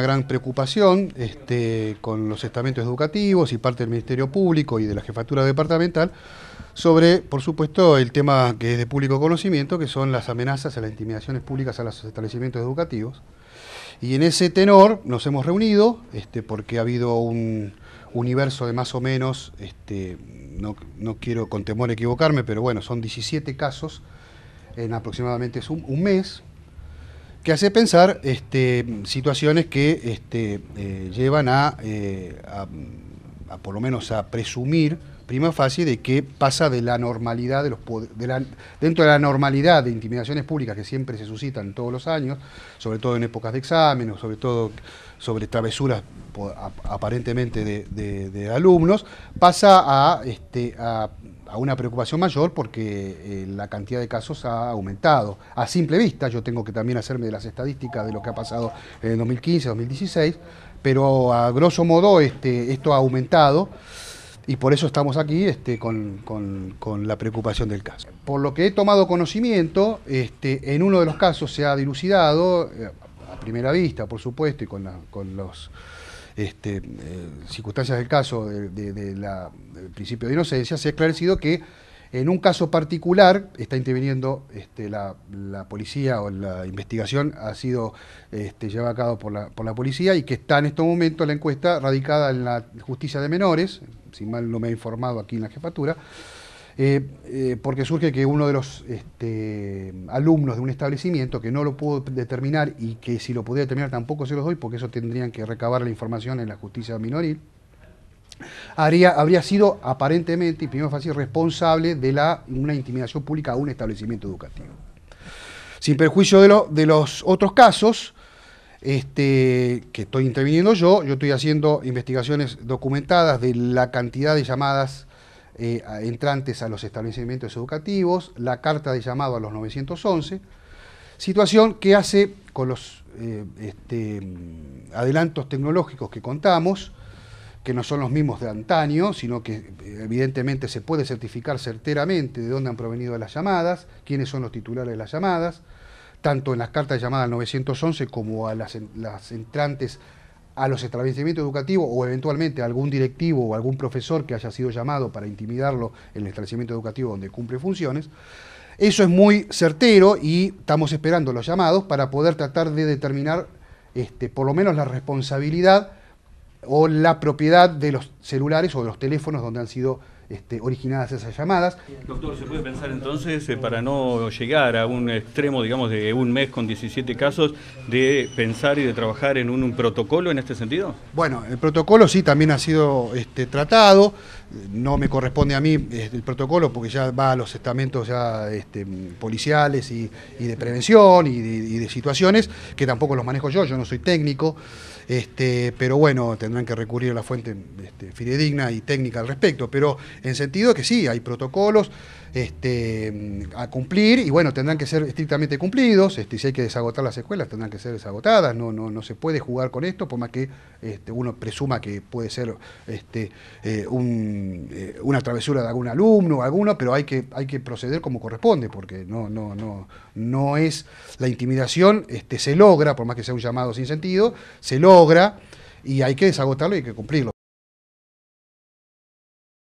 gran preocupación este, con los estamentos educativos y parte del Ministerio Público y de la Jefatura Departamental sobre, por supuesto, el tema que es de público conocimiento, que son las amenazas a las intimidaciones públicas a los establecimientos educativos. Y en ese tenor nos hemos reunido, este, porque ha habido un universo de más o menos, este, no, no, quiero con temor equivocarme, pero bueno, son 17 casos en aproximadamente un mes, que hace pensar este, situaciones que este, eh, llevan eh, a, por lo menos a presumir prima fase de que pasa de la normalidad de los dentro de la normalidad de intimidaciones públicas que siempre se suscitan todos los años, sobre todo en épocas de exámenes, sobre todo sobre travesuras aparentemente de, alumnos, pasa este, a, una preocupación mayor porque eh, la cantidad de casos ha aumentado. A simple vista, yo tengo que también hacerme de las estadísticas de lo que ha pasado en 2015, 2016, pero a grosso modo este, esto ha aumentado y por eso estamos aquí este, con, la preocupación del caso. Por lo que he tomado conocimiento, este, en uno de los casos se ha dilucidado, eh, a primera vista, por supuesto, y con, la, con los... Este, eh, circunstancias del caso del principio de inocencia, se ha esclarecido que en un caso particular está interviniendo la, policía o la investigación ha sido este, llevada a cabo por la, por la, policía y que está en estos momentos la encuesta radicada en la justicia de menores, si mal no me ha informado aquí en la jefatura, eh, eh, porque surge que uno de los este, alumnos de un establecimiento, que no lo pudo determinar y que si lo pudiera determinar tampoco se los doy, porque eso tendrían que recabar la información en la justicia minoril, habría sido aparentemente, y primero fácil, responsable de la, una intimidación pública a un establecimiento educativo. Sin perjuicio de, de los otros casos, este, que estoy interviniendo yo, yo estoy haciendo investigaciones documentadas de la cantidad de llamadas eh, entrantes a los establecimientos educativos, la carta de llamado a los 911, situación que hace con los eh, este, adelantos tecnológicos que contamos, que no son los mismos de antaño, sino que eh, evidentemente se puede certificar certeramente de dónde han provenido las llamadas, quiénes son los titulares de las llamadas, tanto en las cartas llamadas al 911 como a las, entrantes a los establecimientos educativos o eventualmente a algún directivo o algún profesor que haya sido llamado para intimidarlo en el establecimiento educativo donde cumple funciones. Eso es muy certero y estamos esperando los llamados para poder tratar de determinar este, por lo menos la responsabilidad o la propiedad de los celulares o de los teléfonos donde han sido este, originadas esas llamadas. Doctor, ¿se puede pensar entonces, eh, para no llegar a un extremo, digamos, de un mes con 17 casos, de pensar y de trabajar en un, protocolo en este sentido? Bueno, el protocolo sí también ha sido este, tratado, no me corresponde a mí este, el protocolo porque ya va a los estamentos ya policiales y, de prevención y de, situaciones, que tampoco los manejo yo, yo no soy técnico, pero bueno, tendrán que recurrir a la fuente fidedigna y técnica al respecto, pero en sentido que sí, hay protocolos este, a cumplir y bueno, tendrán que ser estrictamente cumplidos, este, si hay que desagotar las escuelas, tendrán que ser desagotadas, no, no, no se puede jugar con esto, por más que este, uno presuma que puede ser este, eh, eh, una travesura de algún alumno o alguno, pero hay que, hay que proceder como corresponde, porque no, no, no, no es la intimidación, este, se logra, por más que sea un llamado sin sentido, se logra y hay que desagotarlo y hay que cumplirlo.